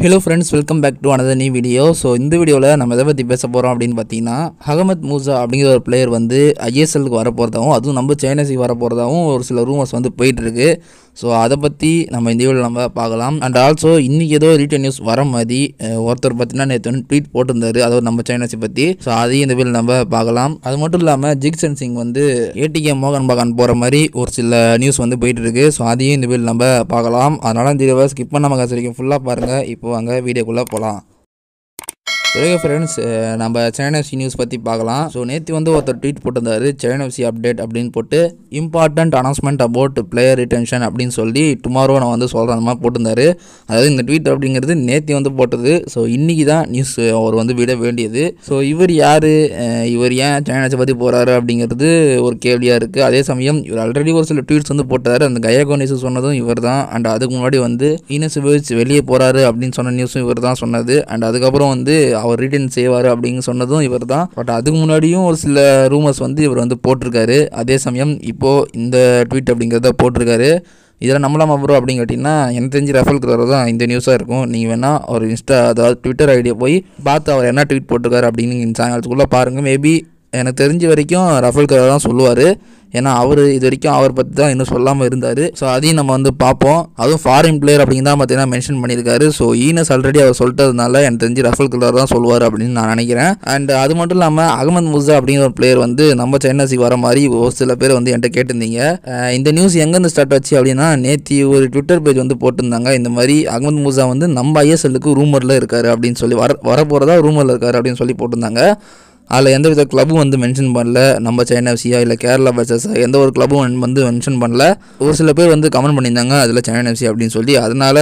hello friends welcome back to another new video so இந்த வீடியோவில் நம்ம எதை பற்றி பேச போகிறோம் அப்படின்னு பார்த்தீங்கன்னா அகமத் மூசா அப்படிங்கிற ஒரு பிளேயர் வந்து ஐஎஸ்எலுக்கு வர போகிறதாகவும் அதுவும் நம்ம சைனஸுக்கு வர போகிறதாகவும் ஒரு சில ரூமர்ஸ் வந்து போயிட்டுருக்கு ஸோ அதை பற்றி நம்ம இந்த வீடியோவில் நம்ம பார்க்கலாம் அண்ட் ஆல்சோ இன்றைக்கி ஏதோ ரீட்டன் நியூஸ் வர மாதிரி ஒருத்தர் பார்த்தீங்கன்னா நேற்று வந்து ட்வீட் போட்டிருந்தாரு அதாவது நம்ம சைனஸை பற்றி ஸோ அதையும் இந்த வீடியோவில் நம்ம பார்க்கலாம் அது மட்டும் இல்லாமல் ஜிக்சன் சிங் வந்து ஏடிகே மோகன் பகான் போகிற மாதிரி ஒரு சில நியூஸ் வந்து போயிட்டுருக்கு ஸோ அதையும் இந்த வீடியோவில் நம்ம பார்க்கலாம் அதனால் இந்த வீடியோவை ஸ்கிப் பண்ணாமல் காசு வரைக்கும் ஃபுல்லாக பாருங்கள் போவாங்க வீடியோக்குள்ளே போகலாம் ஓகே ஃப்ரெண்ட்ஸ் uh, நம்ம சென்னை எஃப்சி நியூஸ் பற்றி பார்க்கலாம் ஸோ நேற்று வந்து ஒருத்தர் ட்வீட் போட்டிருந்தாரு சென்னை எஃப்சி அப்டேட் அப்படின்னு போட்டு important announcement about player retention அப்படின்னு சொல்லி டுமாரோ நான் வந்து சொல்கிற மாதிரி போட்டிருந்தாரு அதாவது இந்த ட்வீட் அப்படிங்கிறது நேற்று வந்து போட்டது ஸோ இன்றைக்கி தான் நியூஸ் அவர் வந்து விட வேண்டியது ஸோ இவர் யார் இவர் ஏன் சென்னை பற்றி போகிறாரு அப்படிங்கிறது ஒரு கேள்வியாக இருக்குது அதே சமயம் இவர் ஆல்ரெடி ஒரு சில ட்வீட்ஸ் வந்து போட்டார் அந்த கயகோனிஸ் சொன்னதும் இவர் தான் அண்ட் அதுக்கு முன்னாடி வந்து ஈனஸ் வெளியே போகிறாரு அப்படின்னு சொன்ன நியூஸும் இவர் தான் சொன்னது அண்ட் அதுக்கப்புறம் வந்து அவர் ரிட்டன் செய்வார் அப்படின்னு சொன்னதும் இவர் தான் பட் அதுக்கு முன்னாடியும் ஒரு சில ரூமர்ஸ் வந்து இவர் வந்து போட்டிருக்காரு அதே சமயம் இப்போது இந்த ட்வீட் அப்படிங்கிறத போட்டிருக்காரு இதில் நம்மளாம் அப்புறம் அப்படின்னு கேட்டிங்கன்னா எனக்கு தெரிஞ்சு ரெஃபல் கிரோ தான் இந்த நியூஸாக இருக்கும் நீங்கள் வேணால் ஒரு இன்ஸ்டா அதாவது ட்விட்டர் ஐடியா போய் பார்த்து அவர் என்ன ட்வீட் போட்டிருக்காரு அப்படின்னு நீங்கள் சேனல்ஸ்குள்ளே பாருங்கள் மேபி எனக்கு தெரிஞ்ச வரைக்கும் ரஃபல் கிரோ தான் சொல்லுவார் ஏன்னா அவர் இது வரைக்கும் அவர் பற்றி தான் இன்னும் சொல்லாமல் இருந்தார் ஸோ அதையும் நம்ம வந்து பார்ப்போம் அதுவும் ஃபாரின் பிளேயர் அப்படின்னு தான் பார்த்தீங்கன்னா மென்ஷன் பண்ணியிருக்காரு ஸோ ஈனஸ் ஆல்ரெடி அவர் சொல்லிட்டதுனால எனக்கு தெரிஞ்சு ரஃபல் கில்லர் தான் சொல்லுவார் அப்படின்னு நான் நினைக்கிறேன் அண்ட் அது மட்டும் இல்லாமல் அகமது முர்சா அப்படிங்கிற ஒரு பிளேயர் வந்து நம்ம சென்னசி வர மாதிரி ஒரு சில பேர் வந்து என்கிட்ட கேட்டிருந்தீங்க இந்த நியூஸ் எங்கேருந்து ஸ்டார்ட் ஆச்சு அப்படின்னா நேற்று ஒரு ட்விட்டர் பேஜ் வந்து போட்டிருந்தாங்க இந்த மாதிரி அகமது முர்சா வந்து நம்ம ஐஎஸ்எல்லுக்கு ரூமரில் இருக்காரு அப்படின்னு சொல்லி வர வரப்போகிறதா ரூமரில் இருக்காரு அப்படின்னு சொல்லி போட்டிருந்தாங்க அதில் எந்த வித கிளப்பும் வந்து மென்ஷன் பண்ணல நம்ம சென்னை எஃப்சியா இல்லை கேரளா பர்சஸா எந்த ஒரு கிளப்பும் வந்து மென்ஷன் பண்ணல ஒரு சில பேர் வந்து கமெண்ட் பண்ணியிருந்தாங்க அதில் சென்னை எஃப்சி அப்படின்னு சொல்லி அதனால்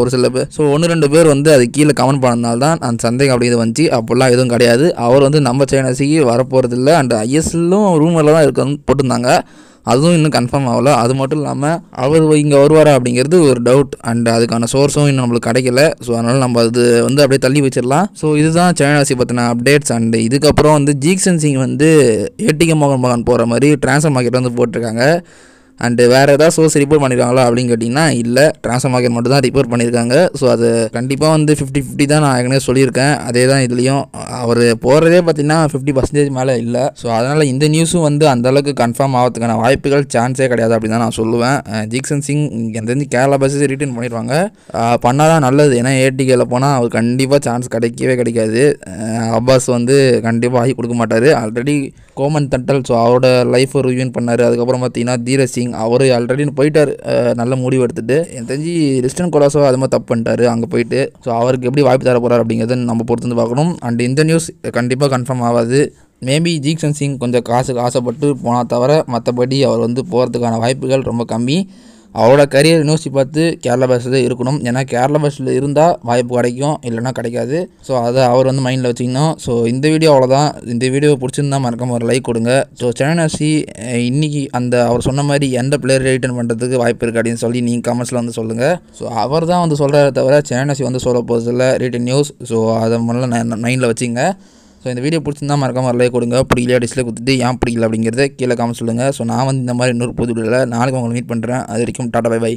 ஒரு சில பேர் ஸோ ஒன்று ரெண்டு பேர் வந்து அது கீழே கமெண்ட் பண்ணதுனால தான் அந்த சந்தேகம் அப்படிங்கிறது வந்துச்சு அப்போல்லாம் எதுவும் கிடையாது அவர் வந்து நம்ம சென்னை எஃப்சிக்கு இல்லை அண்ட் ஐஎஸ்எல்லும் ரூமில் தான் இருக்க போட்டிருந்தாங்க அதுவும் இன்னும் கன்ஃபார்ம் ஆகலை அது மட்டும் இல்லாமல் அவர் இங்கே வருவாரா அப்படிங்கிறது ஒரு டவுட் அண்ட் அதுக்கான சோர்ஸும் இன்னும் நம்மளுக்கு கிடைக்கல ஸோ அதனால் நம்ம அது வந்து அப்படியே தள்ளி வச்சிடலாம் ஸோ இதுதான் சேனராசி பற்றின அப்டேட்ஸ் அண்ட் இதுக்கப்புறம் வந்து ஜீக்சன் சிங் வந்து ஏடிகே மோகன் மோகன் போகிற மாதிரி டிரான்ஸ்ஃபர் மார்க்கெட் வந்து போட்டிருக்காங்க அண்டு வேறு ஏதாவது சோர்ஸ் ரிப்போர்ட் பண்ணியிருக்காங்களா அப்படின்னு கேட்டிங்கன்னா இல்லை டிரான்ஸ்ஃபர் மார்க்கெட் மட்டும் தான் ரிப்போர்ட் பண்ணியிருக்காங்க ஸோ அது கண்டிப்பாக வந்து ஃபிஃப்டி ஃபிஃப்டி தான் நான் ஏற்கனவே சொல்லியிருக்கேன் அதே தான் இதுலேயும் அவர் போகிறதே பார்த்திங்கன்னா ஃபிஃப்டி பர்சன்டேஜ் மேலே இல்லை ஸோ அதனால் இந்த நியூஸும் வந்து அந்தளவுக்கு கன்ஃபார்ம் ஆகிறதுக்கான வாய்ப்புகள் சான்ஸே கிடையாது அப்படின்னு தான் நான் சொல்லுவேன் ஜீக்சன் சிங் எந்தெந்த கேரளா பஸ்ஸு ரிட்டர்ன் பண்ணிடுவாங்க பண்ணால் தான் நல்லது ஏன்னா ஏடிகேல போனால் அவர் கண்டிப்பாக சான்ஸ் கிடைக்கவே கிடைக்காது அப்பாஸ் வந்து கண்டிப்பாக ஆகி கொடுக்க மாட்டார் ஆல்ரெடி கோமன் தண்டல் ஸோ அவரோட லைஃப்பை ரிவியூன் பண்ணார் அதுக்கப்புறம் பார்த்தீங்கன்னா தீரசிங் சிங் அவர் ஆல்ரெடி போயிட்டார் நல்ல முடிவு எடுத்துகிட்டு என் தெரிஞ்சு ரிஸ்டன் கொலாசோ அது மாதிரி தப்பு பண்ணிட்டார் அங்கே போயிட்டு ஸோ அவருக்கு எப்படி வாய்ப்பு தர போகிறார் அப்படிங்கிறத நம்ம பொறுத்து வந்து பார்க்கணும் அண்ட் இந்த நியூஸ் கண்டிப்பாக கன்ஃபார்ம் ஆகாது மேபி ஜீக்ஷன் சிங் கொஞ்சம் காசுக்கு ஆசைப்பட்டு போனால் தவிர மற்றபடி அவர் வந்து போகிறதுக்கான வாய்ப்புகள் ரொம்ப கம்மி அவரோட கரியர் நியூஸி பார்த்து கேரளா தான் இருக்கணும் ஏன்னா கேரளா பஸ்ஸில் இருந்தால் வாய்ப்பு கிடைக்கும் இல்லைனா கிடைக்காது ஸோ அதை அவர் வந்து மைண்டில் வச்சுக்கணும் ஸோ இந்த வீடியோ அவ்வளோதான் இந்த வீடியோ பிடிச்சிருந்தா மறக்காம ஒரு லைக் கொடுங்க ஸோ சென்னாசி இன்றைக்கி அந்த அவர் சொன்ன மாதிரி எந்த பிளேயர் ரிட்டர்ன் பண்ணுறதுக்கு வாய்ப்பு இருக்குது அப்படின்னு சொல்லி நீங்கள் கமெண்ட்ஸில் வந்து சொல்லுங்கள் ஸோ அவர் தான் வந்து சொல்கிறத தவிர சென்னாசி வந்து சொல்ல போகிறதில்ல ரிட்டன் நியூஸ் ஸோ அதை முதல்ல மைண்டில் வச்சுங்க ஸோ இந்த வீடியோ பிடிச்சிருந்தா மறக்காமல் லைக் கொடுங்க பிடிக்கலையா டிஸ்லைக் கொடுத்துட்டு ஏன் பிடிக்கல அப்படிங்கிறத கீழே காமெண்ட் சொல்லுங்கள் ஸோ நான் வந்து இந்த மாதிரி இன்னொரு புது நாளைக்கு உங்களை மீட் பண்ணுறேன் அது வரைக்கும் டாடா பை பை